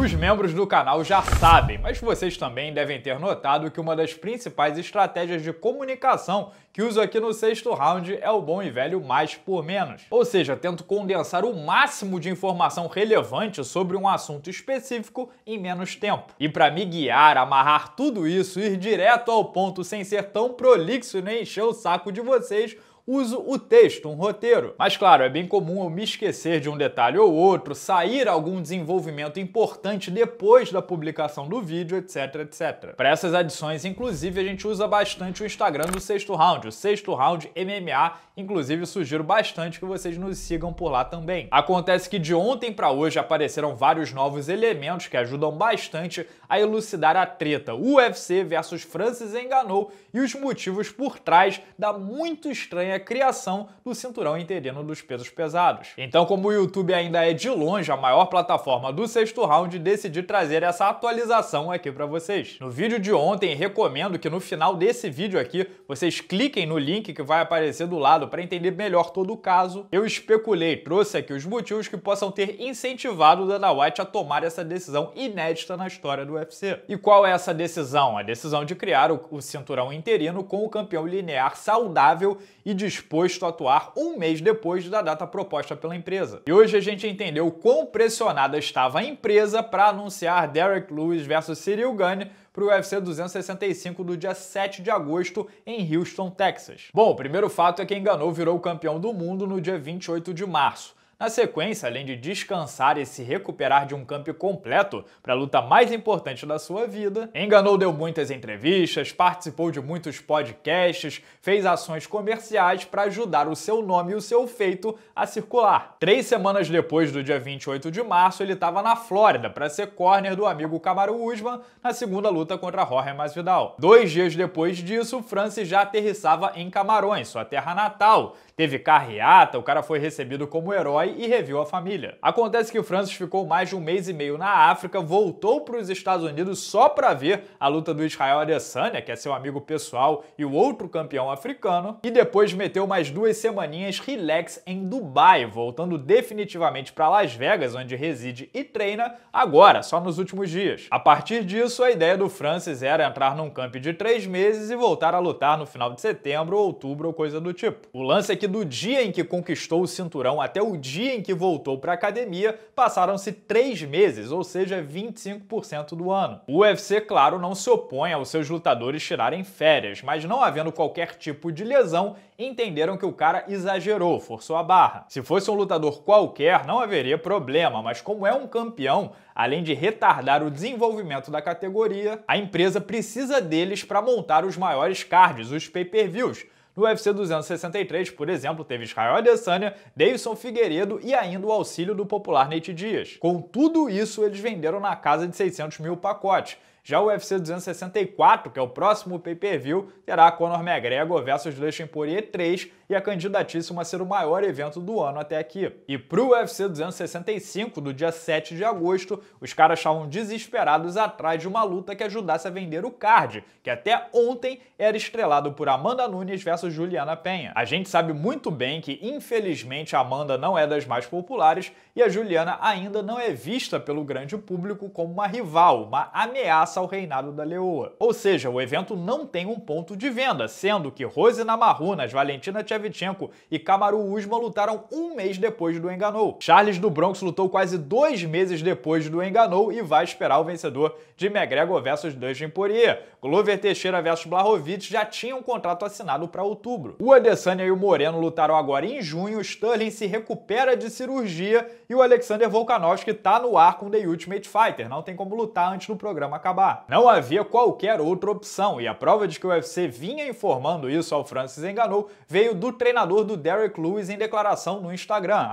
Os membros do canal já sabem, mas vocês também devem ter notado que uma das principais estratégias de comunicação que uso aqui no sexto round é o bom e velho mais por menos. Ou seja, tento condensar o máximo de informação relevante sobre um assunto específico em menos tempo. E para me guiar, amarrar tudo isso, ir direto ao ponto sem ser tão prolixo nem encher o saco de vocês, uso o texto, um roteiro. Mas claro, é bem comum eu me esquecer de um detalhe ou outro, sair algum desenvolvimento importante depois da publicação do vídeo, etc, etc. Para essas adições, inclusive, a gente usa bastante o Instagram do sexto round, o sexto round MMA, inclusive sugiro bastante que vocês nos sigam por lá também. Acontece que de ontem para hoje apareceram vários novos elementos que ajudam bastante a elucidar a treta UFC versus Francis Enganou e os motivos por trás da muito estranha a criação do cinturão interino dos pesos pesados. Então, como o YouTube ainda é de longe a maior plataforma do sexto round, decidi trazer essa atualização aqui para vocês. No vídeo de ontem, recomendo que no final desse vídeo aqui, vocês cliquem no link que vai aparecer do lado para entender melhor todo o caso. Eu especulei, trouxe aqui os motivos que possam ter incentivado Dana White a tomar essa decisão inédita na história do UFC. E qual é essa decisão? A decisão de criar o cinturão interino com o campeão linear saudável e de disposto a atuar um mês depois da data proposta pela empresa. E hoje a gente entendeu quão pressionada estava a empresa para anunciar Derek Lewis versus Cyril Gane para o UFC 265 do dia 7 de agosto em Houston, Texas. Bom, o primeiro fato é que Enganou virou campeão do mundo no dia 28 de março. Na sequência, além de descansar e se recuperar de um campo completo para a luta mais importante da sua vida, Enganou deu muitas entrevistas, participou de muitos podcasts, fez ações comerciais para ajudar o seu nome e o seu feito a circular. Três semanas depois do dia 28 de março, ele estava na Flórida para ser corner do amigo Camaro Usman na segunda luta contra Jorge Masvidal. Dois dias depois disso, Francis já aterrissava em Camarões, sua terra natal. Teve carreata, o cara foi recebido como herói e reviu a família. Acontece que o Francis ficou mais de um mês e meio na África, voltou para os Estados Unidos só para ver a luta do Israel Adesanya, que é seu amigo pessoal e o outro campeão africano, e depois meteu mais duas semaninhas relax em Dubai, voltando definitivamente para Las Vegas, onde reside e treina agora, só nos últimos dias. A partir disso, a ideia do Francis era entrar num camp de três meses e voltar a lutar no final de setembro, outubro ou coisa do tipo. O lance é que do dia em que conquistou o cinturão até o dia dia em que voltou para a academia, passaram-se três meses, ou seja, 25% do ano. O UFC, claro, não se opõe aos seus lutadores tirarem férias, mas não havendo qualquer tipo de lesão, entenderam que o cara exagerou, forçou a barra. Se fosse um lutador qualquer, não haveria problema, mas como é um campeão, além de retardar o desenvolvimento da categoria, a empresa precisa deles para montar os maiores cards, os pay-per-views no UFC 263, por exemplo, teve Israel Adesanya, Davidson Figueiredo e ainda o auxílio do popular Nate Dias. Com tudo isso, eles venderam na casa de 600 mil pacotes, já o UFC 264, que é o próximo pay-per-view, terá Conor McGregor versus Luiz Poirier 3 e a candidatíssima a ser o maior evento do ano até aqui. E pro UFC 265, do dia 7 de agosto, os caras estavam desesperados atrás de uma luta que ajudasse a vender o card, que até ontem era estrelado por Amanda Nunes versus Juliana Penha. A gente sabe muito bem que, infelizmente, a Amanda não é das mais populares e a Juliana ainda não é vista pelo grande público como uma rival, uma ameaça passa ao reinado da leoa. Ou seja, o evento não tem um ponto de venda, sendo que Rose Namarunas, Valentina Tchevchenko e Kamaru Usman lutaram um mês depois do Enganou. Charles do Bronx lutou quase dois meses depois do Enganou e vai esperar o vencedor de McGregor versus Dustin Poirier. Glover Teixeira vs Blahovic já tinha um contrato assinado para outubro. O Adesanya e o Moreno lutaram agora em junho, Sterling se recupera de cirurgia e o Alexander Volkanovski está no ar com The Ultimate Fighter. Não tem como lutar antes do programa acabar acabar. Não havia qualquer outra opção, e a prova de que o UFC vinha informando isso ao Francis Enganou veio do treinador do Derek Lewis em declaração no Instagram,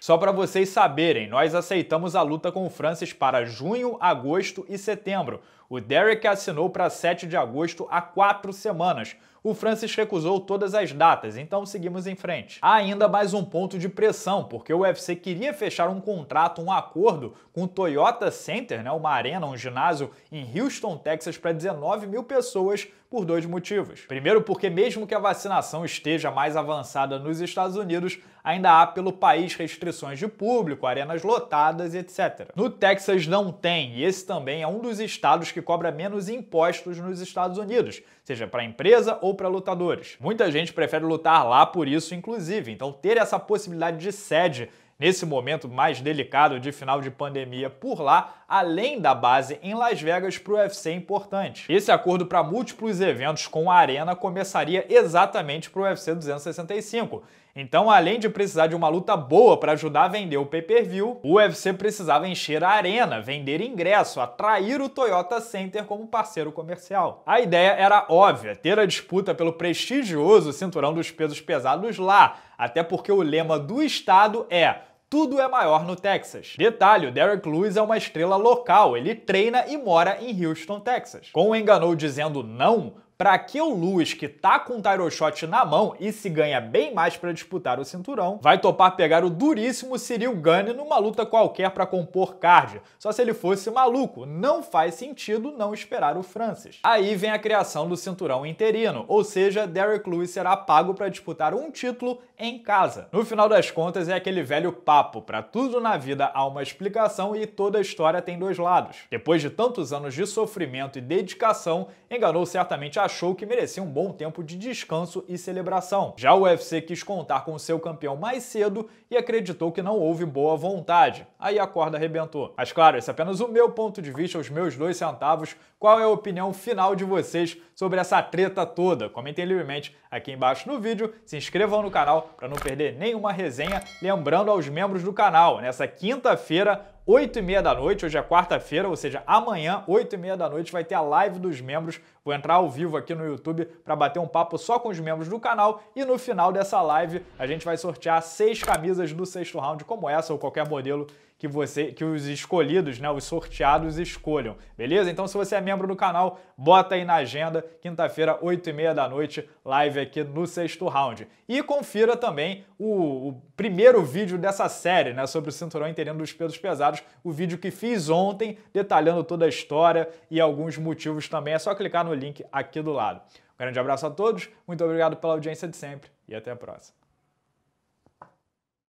Só para vocês saberem, nós aceitamos a luta com o Francis para junho, agosto e setembro. O Derek assinou para 7 de agosto há quatro semanas, o Francis recusou todas as datas, então seguimos em frente. Há ainda mais um ponto de pressão, porque o UFC queria fechar um contrato, um acordo com o Toyota Center, né, uma arena, um ginásio em Houston, Texas, para 19 mil pessoas por dois motivos. Primeiro, porque mesmo que a vacinação esteja mais avançada nos Estados Unidos, ainda há pelo país restrições de público, arenas lotadas, etc. No Texas não tem, e esse também é um dos estados que cobra menos impostos nos Estados Unidos, seja para empresa ou para lutadores. Muita gente prefere lutar lá por isso, inclusive, então ter essa possibilidade de sede nesse momento mais delicado de final de pandemia por lá, além da base em Las Vegas para o UFC importante. Esse acordo para múltiplos eventos com a Arena começaria exatamente para o UFC 265. Então, além de precisar de uma luta boa para ajudar a vender o pay-per-view, o UFC precisava encher a arena, vender ingresso, atrair o Toyota Center como parceiro comercial. A ideia era óbvia, ter a disputa pelo prestigioso cinturão dos pesos pesados lá, até porque o lema do estado é tudo é maior no Texas. Detalhe, o Derek Lewis é uma estrela local, ele treina e mora em Houston, Texas. Como enganou dizendo não, para que o Lewis, que tá com o Tyro Shot na mão e se ganha bem mais para disputar o cinturão, vai topar pegar o duríssimo Cyril Gane numa luta qualquer para compor card. Só se ele fosse maluco, não faz sentido não esperar o Francis. Aí vem a criação do cinturão interino, ou seja, Derek Lewis será pago para disputar um título em casa. No final das contas é aquele velho papo, para tudo na vida há uma explicação e toda história tem dois lados. Depois de tantos anos de sofrimento e dedicação, enganou certamente a achou que merecia um bom tempo de descanso e celebração. Já o UFC quis contar com seu campeão mais cedo e acreditou que não houve boa vontade. Aí a corda arrebentou. Mas claro, esse é apenas o meu ponto de vista, os meus dois centavos. Qual é a opinião final de vocês sobre essa treta toda? Comentem livremente aqui embaixo no vídeo, se inscrevam no canal para não perder nenhuma resenha. Lembrando aos membros do canal, nessa quinta-feira 8 e meia da noite, hoje é quarta-feira, ou seja, amanhã, 8 e meia da noite, vai ter a live dos membros. Vou entrar ao vivo aqui no YouTube para bater um papo só com os membros do canal e no final dessa live a gente vai sortear seis camisas do sexto round como essa ou qualquer modelo que você, que os escolhidos, né, os sorteados escolham, beleza? Então se você é membro do canal, bota aí na agenda, quinta-feira, 8h30 da noite, live aqui no sexto round. E confira também o, o primeiro vídeo dessa série, né, sobre o cinturão interino dos pesos pesados, o vídeo que fiz ontem, detalhando toda a história e alguns motivos também. É só clicar no link aqui do lado. Um grande abraço a todos, muito obrigado pela audiência de sempre e até a próxima.